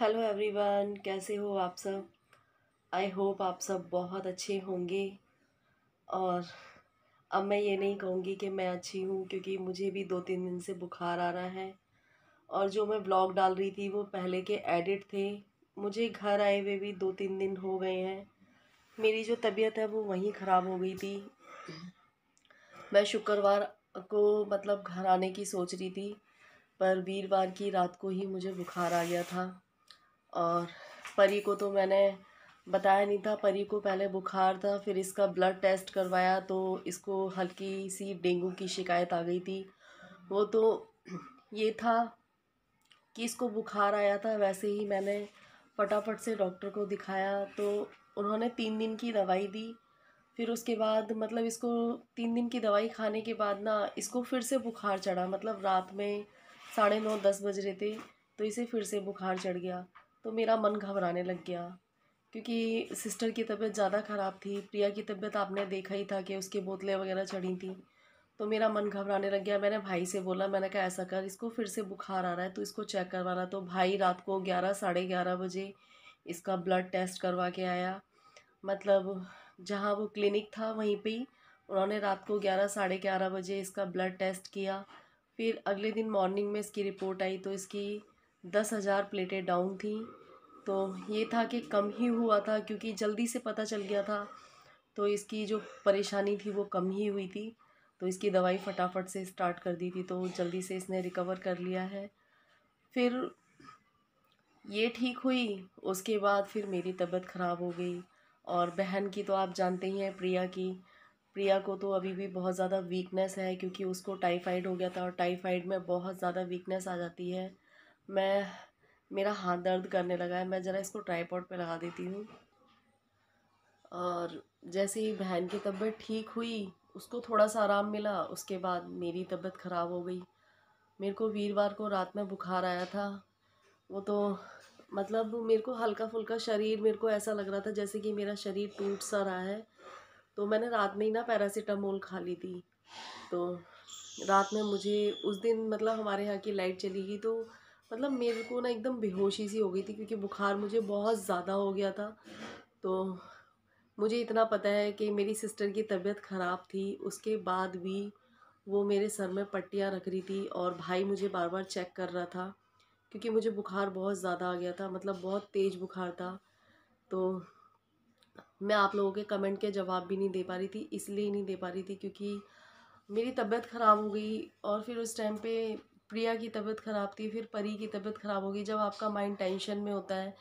hello everyone कैसे हो आप सब आई होप आप सब बहुत अच्छे होंगे और अब मैं ये नहीं कहूँगी कि मैं अच्छी हूँ क्योंकि मुझे भी दो तीन दिन से बुखार आ रहा है और जो मैं ब्लॉग डाल रही थी वो पहले के एडिट थे मुझे घर आए हुए भी दो तीन दिन हो गए हैं मेरी जो तबीयत है वो वहीं ख़राब हो गई थी मैं शुक्रवार को मतलब घर आने की सोच रही थी पर वीरवार की रात को ही मुझे बुखार आ गया था और परी को तो मैंने बताया नहीं था परी को पहले बुखार था फिर इसका ब्लड टेस्ट करवाया तो इसको हल्की सी डेंगू की शिकायत आ गई थी वो तो ये था कि इसको बुखार आया था वैसे ही मैंने फटाफट से डॉक्टर को दिखाया तो उन्होंने तीन दिन की दवाई दी फिर उसके बाद मतलब इसको तीन दिन की दवाई खाने के बाद ना इसको फिर से बुखार चढ़ा मतलब रात में साढ़े नौ दस बज रहे थे तो इसे फिर से बुखार चढ़ गया तो मेरा मन घबराने लग गया क्योंकि सिस्टर की तबीयत ज़्यादा ख़राब थी प्रिया की तबीयत आपने देखा ही था कि उसकी बोतलें वगैरह चढ़ी थी तो मेरा मन घबराने लग गया मैंने भाई से बोला मैंने कहा ऐसा कर इसको फिर से बुखार आ रहा है तो इसको चेक करवाना तो भाई रात को ग्यारह साढ़े ग्यारह बजे इसका ब्लड टेस्ट करवा के आया मतलब जहाँ वो क्लिनिक था वहीं पे ही उन्होंने रात को ग्यारह साढ़े ग्यारह बजे इसका ब्लड टेस्ट किया फिर अगले दिन मॉर्निंग में इसकी रिपोर्ट आई तो इसकी दस हज़ार प्लेटें डाउन थी तो ये था कि कम ही हुआ था क्योंकि जल्दी से पता चल गया था तो इसकी जो परेशानी थी वो कम ही हुई थी तो इसकी दवाई फटाफट से स्टार्ट कर दी थी तो जल्दी से इसने रिकवर कर लिया है फिर ये ठीक हुई उसके बाद फिर मेरी तबीयत ख़राब हो गई और बहन की तो आप जानते ही हैं प्रिया की प्रिया को तो अभी भी बहुत ज़्यादा वीकनेस है क्योंकि उसको टाइफाइड हो गया था और टाइफाइड में बहुत ज़्यादा वीकनेस आ जाती है मैं मेरा हाथ दर्द करने लगा है मैं ज़रा इसको ट्राईपॉड पे लगा देती हूँ और जैसे ही बहन की तबीयत ठीक हुई उसको थोड़ा सा आराम मिला उसके बाद मेरी तबीयत ख़राब हो गई मेरे को वीरवार को रात में बुखार आया था वो तो मतलब मेरे को हल्का फुल्का शरीर मेरे को ऐसा लग रहा था जैसे कि मेरा शरीर टूट सा रहा है तो मैंने रात में ही ना पैरासीटामोल खा ली थी तो रात में मुझे उस दिन मतलब हमारे यहाँ की लाइट चली गई तो मतलब मेरे को ना एकदम बेहोशी सी हो गई थी क्योंकि बुखार मुझे बहुत ज़्यादा हो गया था तो मुझे इतना पता है कि मेरी सिस्टर की तबीयत ख़राब थी उसके बाद भी वो मेरे सर में पट्टियाँ रख रही थी और भाई मुझे बार बार चेक कर रहा था क्योंकि मुझे बुखार बहुत ज़्यादा आ गया था मतलब बहुत तेज़ बुखार था तो मैं आप लोगों के कमेंट के जवाब भी नहीं दे पा रही थी इसलिए नहीं दे पा रही थी क्योंकि मेरी तबीयत ख़राब हो गई और फिर उस टाइम पे प्रिया की तबीयत ख़राब थी फिर परी की तबीयत ख़राब होगी जब आपका माइंड टेंशन में होता है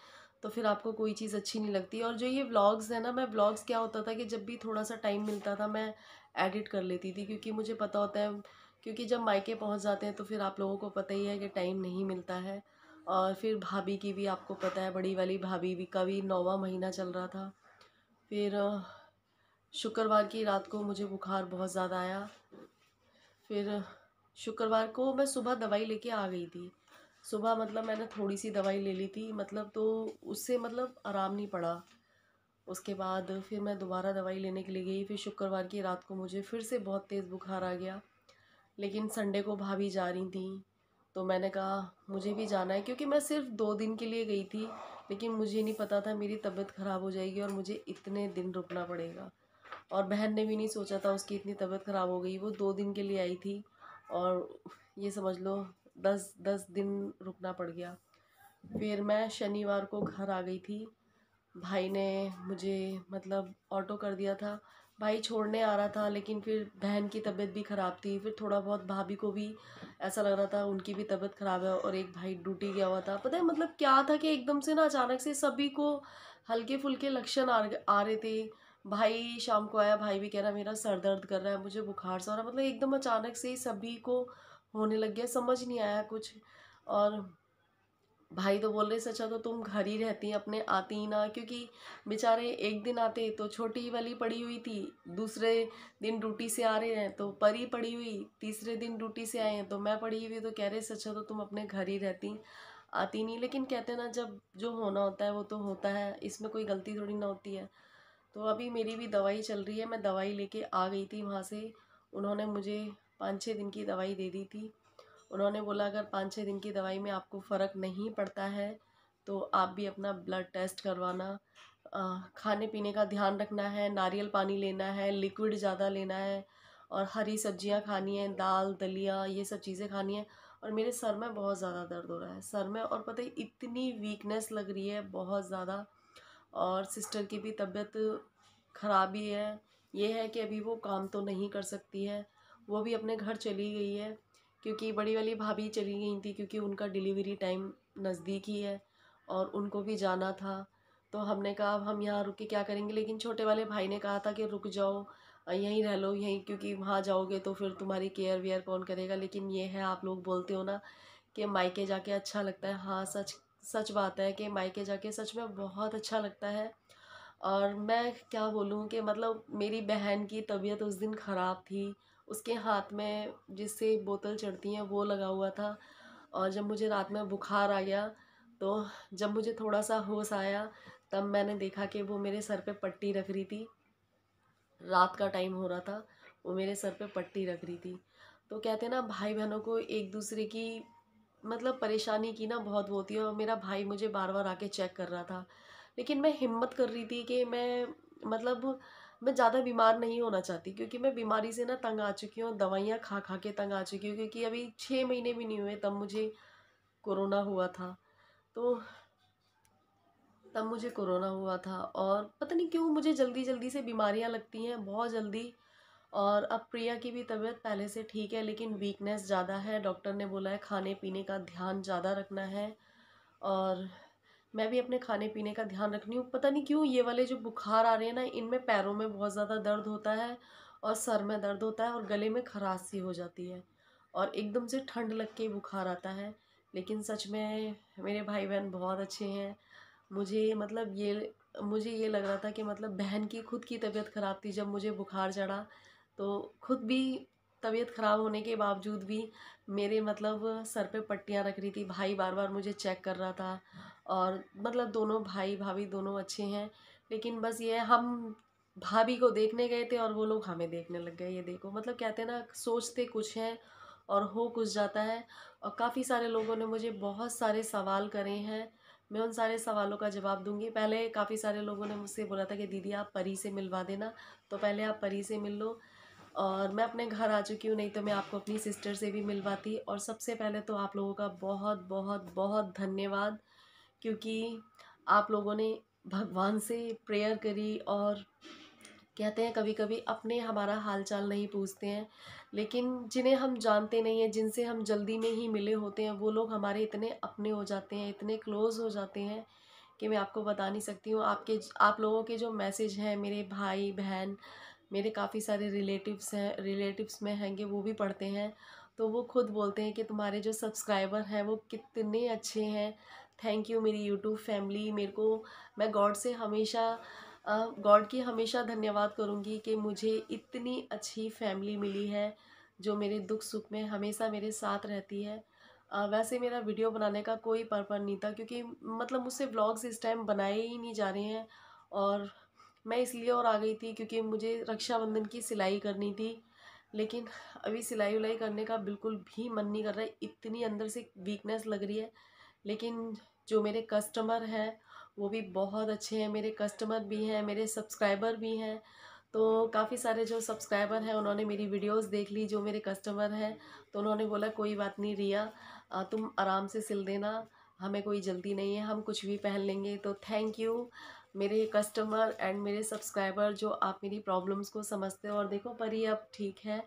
तो फिर आपको कोई चीज़ अच्छी नहीं लगती और जो ये व्लॉग्स है ना मैं व्लॉग्स क्या होता था कि जब भी थोड़ा सा टाइम मिलता था मैं एडिट कर लेती थी क्योंकि मुझे पता होता है क्योंकि जब मायके पहुँच जाते हैं तो फिर आप लोगों को पता ही है कि टाइम नहीं मिलता है और फिर भाभी की भी आपको पता है बड़ी वाली भाभी भी का भी नौवा महीना चल रहा था फिर शुक्रवार की रात को मुझे बुखार बहुत ज़्यादा आया फिर शुक्रवार को मैं सुबह दवाई लेके आ गई थी सुबह मतलब मैंने थोड़ी सी दवाई ले ली थी मतलब तो उससे मतलब आराम नहीं पड़ा उसके बाद फिर मैं दोबारा दवाई लेने के लिए गई फिर शुक्रवार की रात को मुझे फिर से बहुत तेज़ बुखार आ गया लेकिन संडे को भाभी जा रही थी तो मैंने कहा मुझे भी जाना है क्योंकि मैं सिर्फ दो दिन के लिए गई थी लेकिन मुझे नहीं पता था मेरी तबीयत ख़राब हो जाएगी और मुझे इतने दिन रुकना पड़ेगा और बहन ने भी नहीं सोचा था उसकी इतनी तबीयत ख़राब हो गई वो दो दिन के लिए आई थी और ये समझ लो दस दस दिन रुकना पड़ गया फिर मैं शनिवार को घर आ गई थी भाई ने मुझे मतलब ऑटो कर दिया था भाई छोड़ने आ रहा था लेकिन फिर बहन की तबीयत भी ख़राब थी फिर थोड़ा बहुत भाभी को भी ऐसा लग रहा था उनकी भी तबीयत ख़राब है और एक भाई ड्यूटी गया हुआ था पता है मतलब क्या था कि एकदम से ना अचानक से सभी को हल्के फुल्के लक्षण आ रहे थे भाई शाम को आया भाई भी कह रहा मेरा सर दर्द कर रहा है मुझे बुखार सा हो रहा मतलब एकदम अचानक से ही सभी को होने लग गया समझ नहीं आया कुछ और भाई तो बोल रहे सचा तो तुम घर ही रहती अपने आती ही ना क्योंकि बेचारे एक दिन आते तो छोटी वाली पड़ी हुई थी दूसरे दिन ड्यूटी से आ रहे हैं तो परी पड़ी हुई तीसरे दिन ड्यूटी से आए हैं तो मैं पड़ी हुई तो कह रहे सचा तो तुम अपने घर ही रहती आती नहीं लेकिन कहते ना जब जो होना होता है वो तो होता है इसमें कोई गलती थोड़ी ना होती है तो अभी मेरी भी दवाई चल रही है मैं दवाई लेके आ गई थी वहाँ से उन्होंने मुझे पाँच छः दिन की दवाई दे दी थी उन्होंने बोला अगर पाँच छः दिन की दवाई में आपको फ़र्क नहीं पड़ता है तो आप भी अपना ब्लड टेस्ट करवाना खाने पीने का ध्यान रखना है नारियल पानी लेना है लिक्विड ज़्यादा लेना है और हरी सब्जियाँ खानी है दाल दलिया ये सब चीज़ें खानी है और मेरे सर में बहुत ज़्यादा दर्द हो रहा है सर में और पता ही इतनी वीकनेस लग रही है बहुत ज़्यादा और सिस्टर की भी तबीयत ख़राब ही है ये है कि अभी वो काम तो नहीं कर सकती है वो भी अपने घर चली गई है क्योंकि बड़ी वाली भाभी चली गई थी क्योंकि उनका डिलीवरी टाइम नज़दीक ही है और उनको भी जाना था तो हमने कहा अब हम यहाँ रुक के क्या करेंगे लेकिन छोटे वाले भाई ने कहा था कि रुक जाओ यहीं रह लो यहीं क्योंकि वहाँ जाओगे तो फिर तुम्हारी केयर वेयर कौन करेगा लेकिन ये है आप लोग बोलते हो ना कि मायके जाके अच्छा लगता है हाँ सच सच बात है कि मायके जाके सच में बहुत अच्छा लगता है और मैं क्या बोलूँ कि मतलब मेरी बहन की तबीयत उस दिन ख़राब थी उसके हाथ में जिससे बोतल चढ़ती है वो लगा हुआ था और जब मुझे रात में बुखार आ गया तो जब मुझे थोड़ा सा होश आया तब मैंने देखा कि वो मेरे सर पे पट्टी रख रही थी रात का टाइम हो रहा था वो मेरे सर पे पट्टी रख रही थी तो कहते हैं ना भाई बहनों को एक दूसरे की मतलब परेशानी की ना बहुत होती है और मेरा भाई मुझे बार बार आके चेक कर रहा था लेकिन मैं हिम्मत कर रही थी कि मैं मतलब मैं ज़्यादा बीमार नहीं होना चाहती क्योंकि मैं बीमारी से ना तंग आ चुकी हूँ दवाइयाँ खा खा के तंग आ चुकी हूँ क्योंकि अभी छः महीने भी नहीं हुए तब मुझे कोरोना हुआ था तो तब मुझे कोरोना हुआ था और पता नहीं क्यों मुझे जल्दी जल्दी से बीमारियाँ लगती हैं बहुत जल्दी और अब प्रिया की भी तबीयत पहले से ठीक है लेकिन वीकनेस ज़्यादा है डॉक्टर ने बोला है खाने पीने का ध्यान ज़्यादा रखना है और मैं भी अपने खाने पीने का ध्यान रखनी हूँ पता नहीं क्यों ये वाले जो बुखार आ रहे हैं ना इनमें पैरों में बहुत ज़्यादा दर्द होता है और सर में दर्द होता है और गले में खराश सी हो जाती है और एकदम से ठंड लग के बुखार आता है लेकिन सच में मेरे भाई बहन बहुत अच्छे हैं मुझे मतलब ये मुझे ये लग रहा था कि मतलब बहन की खुद की तबीयत ख़राब थी जब मुझे बुखार चढ़ा तो खुद भी तबीयत ख़राब होने के बावजूद भी मेरे मतलब सर पे पट्टियाँ रख रही थी भाई बार बार मुझे चेक कर रहा था और मतलब दोनों भाई भाभी दोनों अच्छे हैं लेकिन बस ये हम भाभी को देखने गए थे और वो लोग हमें देखने लग गए ये देखो मतलब कहते हैं ना सोचते कुछ हैं और हो कुछ जाता है और काफ़ी सारे लोगों ने मुझे बहुत सारे सवाल करे हैं मैं उन सारे सवालों का जवाब दूंगी पहले काफ़ी सारे लोगों ने मुझसे बोला था कि दीदी आप परी से मिलवा देना तो पहले आप परी से मिल लो और मैं अपने घर आ चुकी हूँ नहीं तो मैं आपको अपनी सिस्टर से भी मिलवाती और सबसे पहले तो आप लोगों का बहुत बहुत बहुत धन्यवाद क्योंकि आप लोगों ने भगवान से प्रेयर करी और कहते हैं कभी कभी अपने हमारा हालचाल नहीं पूछते हैं लेकिन जिन्हें हम जानते नहीं हैं जिनसे हम जल्दी में ही मिले होते हैं वो लोग हमारे इतने अपने हो जाते हैं इतने क्लोज़ हो जाते हैं कि मैं आपको बता नहीं सकती हूँ आपके आप लोगों के जो मैसेज हैं मेरे भाई बहन मेरे काफ़ी सारे रिलेटिव्स हैं रिलेटिव्स में हैंगे वो भी पढ़ते हैं तो वो खुद बोलते हैं कि तुम्हारे जो सब्सक्राइबर हैं वो कितने अच्छे हैं थैंक यू मेरी यूट्यूब फैमिली मेरे को मैं गॉड से हमेशा गॉड की हमेशा धन्यवाद करूँगी कि मुझे इतनी अच्छी फैमिली मिली है जो मेरे दुख सुख में हमेशा मेरे साथ रहती है वैसे मेरा वीडियो बनाने का कोई पर्पज नहीं था क्योंकि मतलब मुझसे ब्लॉग्स इस टाइम बनाए ही नहीं जा रहे हैं और मैं इसलिए और आ गई थी क्योंकि मुझे रक्षाबंधन की सिलाई करनी थी लेकिन अभी सिलाई उलाई करने का बिल्कुल भी मन नहीं कर रहा है इतनी अंदर से वीकनेस लग रही है लेकिन जो मेरे कस्टमर हैं वो भी बहुत अच्छे हैं मेरे कस्टमर भी हैं मेरे सब्सक्राइबर भी हैं तो काफ़ी सारे जो सब्सक्राइबर हैं उन्होंने मेरी वीडियोस देख ली जो मेरे कस्टमर हैं तो उन्होंने बोला कोई बात नहीं रिया तुम आराम से सिल देना हमें कोई जल्दी नहीं है हम कुछ भी पहन लेंगे तो थैंक यू मेरे कस्टमर एंड मेरे सब्सक्राइबर जो आप मेरी प्रॉब्लम्स को समझते हो और देखो परी अब ठीक है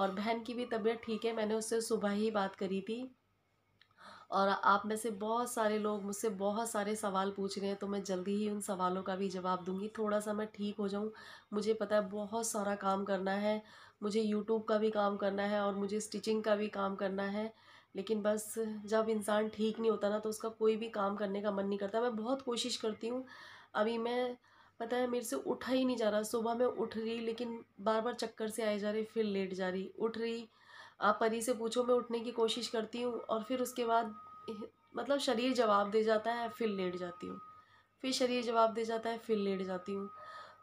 और बहन की भी तबीयत ठीक है मैंने उससे सुबह ही बात करी थी और आप में से बहुत सारे लोग मुझसे बहुत सारे सवाल पूछ रहे हैं तो मैं जल्दी ही उन सवालों का भी जवाब दूंगी थोड़ा सा मैं ठीक हो जाऊं मुझे पता है बहुत सारा काम करना है मुझे यूट्यूब का भी काम करना है और मुझे स्टिचिंग का भी काम करना है लेकिन बस जब इंसान ठीक नहीं होता ना तो उसका कोई भी काम करने का मन नहीं करता मैं बहुत कोशिश करती हूँ अभी मैं पता है मेरे से उठा ही नहीं जा रहा सुबह मैं उठ रही लेकिन बार बार चक्कर से आए जा रही फिर लेट जा रही उठ रही आप परी से पूछो मैं उठने की कोशिश करती हूँ और फिर उसके बाद मतलब शरीर जवाब दे जाता है फिर लेट जाती हूँ फिर शरीर जवाब दे जाता है फिर लेट जाती हूँ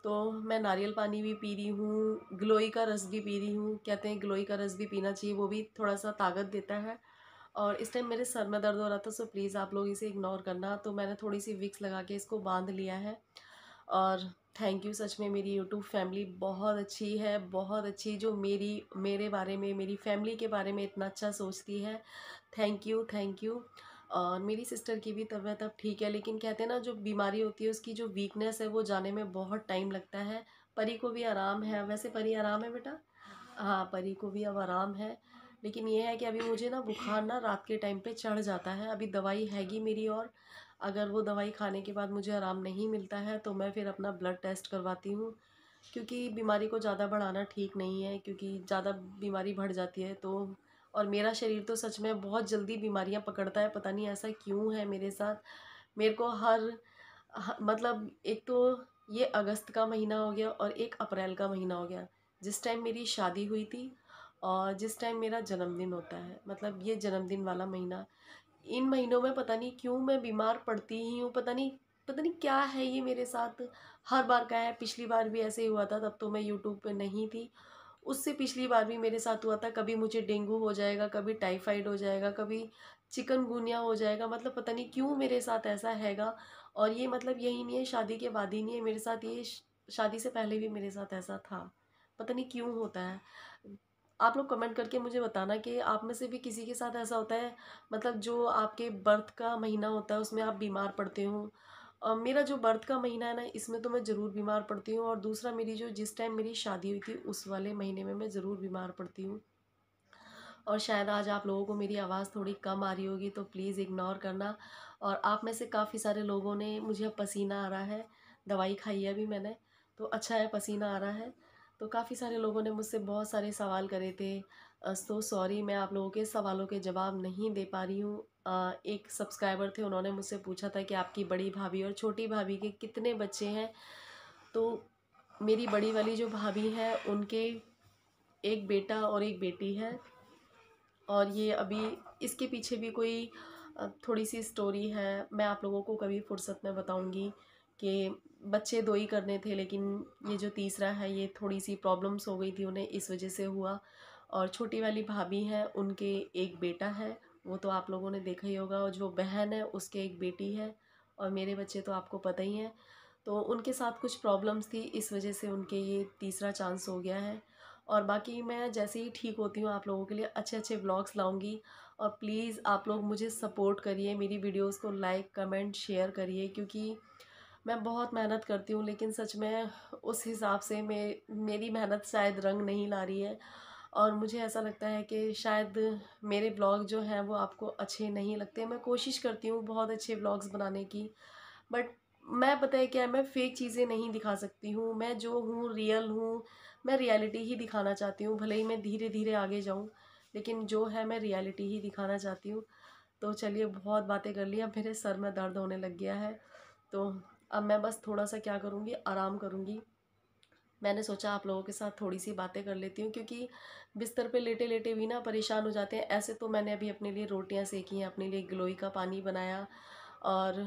तो मैं नारियल पानी भी पी रही हूँ ग्लोई का रस भी पी रही हूँ कहते हैं ग्लोई का रस भी पीना चाहिए वो भी थोड़ा सा ताकत देता है और इस टाइम मेरे सर में दर्द हो रहा था सो प्लीज़ आप लोग इसे इग्नोर करना तो मैंने थोड़ी सी विक्स लगा के इसको बांध लिया है और थैंक यू सच में मेरी यूट्यूब फैमिली बहुत अच्छी है बहुत अच्छी जो मेरी मेरे बारे में मेरी फैमिली के बारे में इतना अच्छा सोचती है थैंक यू थैंक यू और मेरी सिस्टर की भी तबीयत अब ठीक है लेकिन कहते हैं ना जो बीमारी होती है उसकी जो वीकनेस है वो जाने में बहुत टाइम लगता है परी को भी आराम है वैसे परी आराम है बेटा हाँ परी को भी अब आराम है लेकिन ये है कि अभी मुझे ना बुखार ना रात के टाइम पे चढ़ जाता है अभी दवाई हैगी मेरी और अगर वो दवाई खाने के बाद मुझे आराम नहीं मिलता है तो मैं फिर अपना ब्लड टेस्ट करवाती हूँ क्योंकि बीमारी को ज़्यादा बढ़ाना ठीक नहीं है क्योंकि ज़्यादा बीमारी बढ़ जाती है तो और मेरा शरीर तो सच में बहुत जल्दी बीमारियाँ पकड़ता है पता नहीं ऐसा क्यों है मेरे साथ मेरे को हर मतलब एक तो ये अगस्त का महीना हो गया और एक अप्रैल का महीना हो गया जिस टाइम मेरी शादी हुई थी और जिस टाइम मेरा जन्मदिन होता है मतलब ये जन्मदिन वाला महीना इन महीनों में पता नहीं क्यों मैं बीमार पड़ती ही हूँ पता नहीं पता नहीं क्या है ये मेरे साथ हर बार का है पिछली बार भी ऐसे ही हुआ था तब तो मैं यूट्यूब पे नहीं थी उससे पिछली बार भी मेरे साथ हुआ था कभी मुझे डेंगू हो जाएगा कभी टाइफाइड हो जाएगा कभी चिकनगुनिया हो जाएगा मतलब पता नहीं क्यों मेरे साथ ऐसा हैगा और ये मतलब यही नहीं है शादी के बाद ही नहीं है मेरे साथ ये शादी से पहले भी मेरे साथ ऐसा था पता नहीं क्यों होता है आप लोग कमेंट करके मुझे बताना कि आप में से भी किसी के साथ ऐसा होता है मतलब जो आपके बर्थ का महीना होता है उसमें आप बीमार पड़ते हो और मेरा जो बर्थ का महीना है ना इसमें तो मैं ज़रूर बीमार पड़ती हूँ और दूसरा मेरी जो जिस टाइम मेरी शादी हुई थी उस वाले महीने में मैं ज़रूर बीमार पड़ती हूँ और शायद आज आप लोगों को मेरी आवाज़ थोड़ी कम आ रही होगी तो प्लीज़ इग्नोर करना और आप में से काफ़ी सारे लोगों ने मुझे पसीना आ रहा है दवाई खाई है अभी मैंने तो अच्छा है पसीना आ रहा है तो काफ़ी सारे लोगों ने मुझसे बहुत सारे सवाल करे थे तो सॉरी मैं आप लोगों के सवालों के जवाब नहीं दे पा रही हूँ एक सब्सक्राइबर थे उन्होंने मुझसे पूछा था कि आपकी बड़ी भाभी और छोटी भाभी के कितने बच्चे हैं तो मेरी बड़ी वाली जो भाभी है उनके एक बेटा और एक बेटी है और ये अभी इसके पीछे भी कोई थोड़ी सी स्टोरी है मैं आप लोगों को कभी फुर्सत में बताऊंगी कि बच्चे दो ही करने थे लेकिन ये जो तीसरा है ये थोड़ी सी प्रॉब्लम्स हो गई थी उन्हें इस वजह से हुआ और छोटी वाली भाभी हैं उनके एक बेटा है वो तो आप लोगों ने देखा ही होगा और जो बहन है उसके एक बेटी है और मेरे बच्चे तो आपको पता ही हैं तो उनके साथ कुछ प्रॉब्लम्स थी इस वजह से उनके ये तीसरा चांस हो गया है और बाकी मैं जैसे ही ठीक होती हूँ आप लोगों के लिए अच्छे अच्छे ब्लॉग्स लाऊंगी और प्लीज़ आप लोग मुझे सपोर्ट करिए मेरी वीडियोस को लाइक कमेंट शेयर करिए क्योंकि मैं बहुत मेहनत करती हूँ लेकिन सच में उस हिसाब से मे मेरी मेहनत शायद रंग नहीं ला रही है और मुझे ऐसा लगता है कि शायद मेरे ब्लॉग जो हैं वो आपको अच्छे नहीं लगते मैं कोशिश करती हूँ बहुत अच्छे ब्लॉग्स बनाने की बट मैं पता है क्या मैं फेक चीज़ें नहीं दिखा सकती हूँ मैं जो हूँ रियल हूँ मैं रियलिटी ही दिखाना चाहती हूँ भले ही मैं धीरे धीरे आगे जाऊँ लेकिन जो है मैं रियलिटी ही दिखाना चाहती हूँ तो चलिए बहुत बातें कर ली अब मेरे सर में दर्द होने लग गया है तो अब मैं बस थोड़ा सा क्या करूँगी आराम करूँगी मैंने सोचा आप लोगों के साथ थोड़ी सी बातें कर लेती हूँ क्योंकि बिस्तर पे लेटे लेटे भी ना परेशान हो जाते हैं ऐसे तो मैंने अभी अपने लिए रोटियाँ सेकी हैं अपने लिए ग्लोई का पानी बनाया और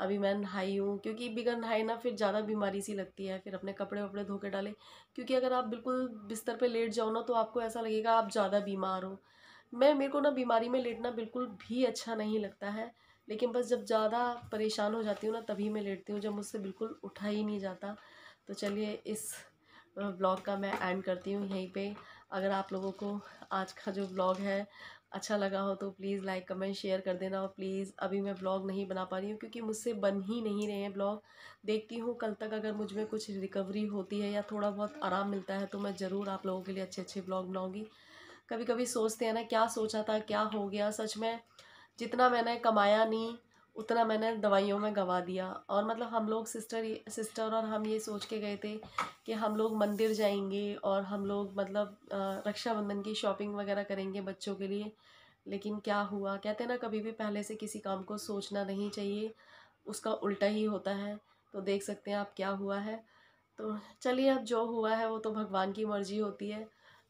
अभी मैं नहाई हूँ क्योंकि बिगर नहाए ना फिर ज़्यादा बीमारी सी लगती है फिर अपने कपड़े वपड़े धो के डाले क्योंकि अगर आप बिल्कुल बिस्तर पर लेट जाओ ना तो आपको ऐसा लगेगा आप ज़्यादा बीमार हो मैं मेरे को ना बीमारी में लेटना बिल्कुल भी अच्छा नहीं लगता है लेकिन बस जब ज़्यादा परेशान हो जाती हूँ ना तभी मैं लेटती हूँ जब मुझसे बिल्कुल उठा ही नहीं जाता तो चलिए इस ब्लॉग का मैं एंड करती हूँ यहीं पे अगर आप लोगों को आज का जो ब्लॉग है अच्छा लगा हो तो प्लीज़ लाइक कमेंट शेयर कर देना और प्लीज़ अभी मैं ब्लॉग नहीं बना पा रही हूँ क्योंकि मुझसे बन ही नहीं रहे हैं ब्लॉग देखती हूँ कल तक अगर मुझ में कुछ रिकवरी होती है या थोड़ा बहुत आराम मिलता है तो मैं ज़रूर आप लोगों के लिए अच्छे अच्छे ब्लॉग बनाऊँगी कभी कभी सोचते हैं ना क्या सोचा था क्या हो गया सच में जितना मैंने कमाया नहीं उतना मैंने दवाइयों में गवा दिया और मतलब हम लोग सिस्टर सिस्टर और हम ये सोच के गए थे कि हम लोग मंदिर जाएंगे और हम लोग मतलब रक्षाबंधन की शॉपिंग वगैरह करेंगे बच्चों के लिए लेकिन क्या हुआ कहते हैं ना कभी भी पहले से किसी काम को सोचना नहीं चाहिए उसका उल्टा ही होता है तो देख सकते हैं आप क्या हुआ है तो चलिए अब जो हुआ है वो तो भगवान की मर्ज़ी होती है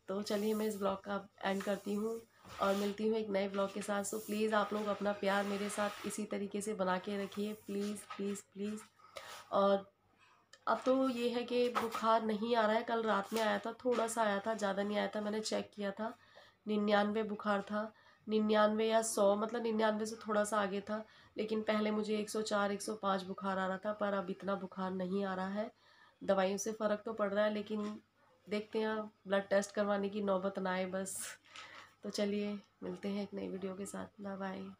तो चलिए मैं इस ब्लॉग का एंड करती हूँ और मिलती हूँ एक नए ब्लॉग के साथ सो प्लीज़ आप लोग अपना प्यार मेरे साथ इसी तरीके से बना के रखिए प्लीज़ प्लीज़ प्लीज़ और अब तो ये है कि बुखार नहीं आ रहा है कल रात में आया था थोड़ा सा आया था ज़्यादा नहीं आया था मैंने चेक किया था निन्यानवे बुखार था निन्यानवे या सौ मतलब निन्यानवे से थोड़ा सा आगे था लेकिन पहले मुझे एक सौ चार एक सौ पाँच बुखार आ रहा था पर अब इतना बुखार नहीं आ रहा है दवाइयों से फ़र्क तो पड़ रहा है लेकिन देखते हैं ब्लड टेस्ट करवाने की नौबत ना आए बस तो चलिए मिलते हैं एक नई वीडियो के साथ ना बाय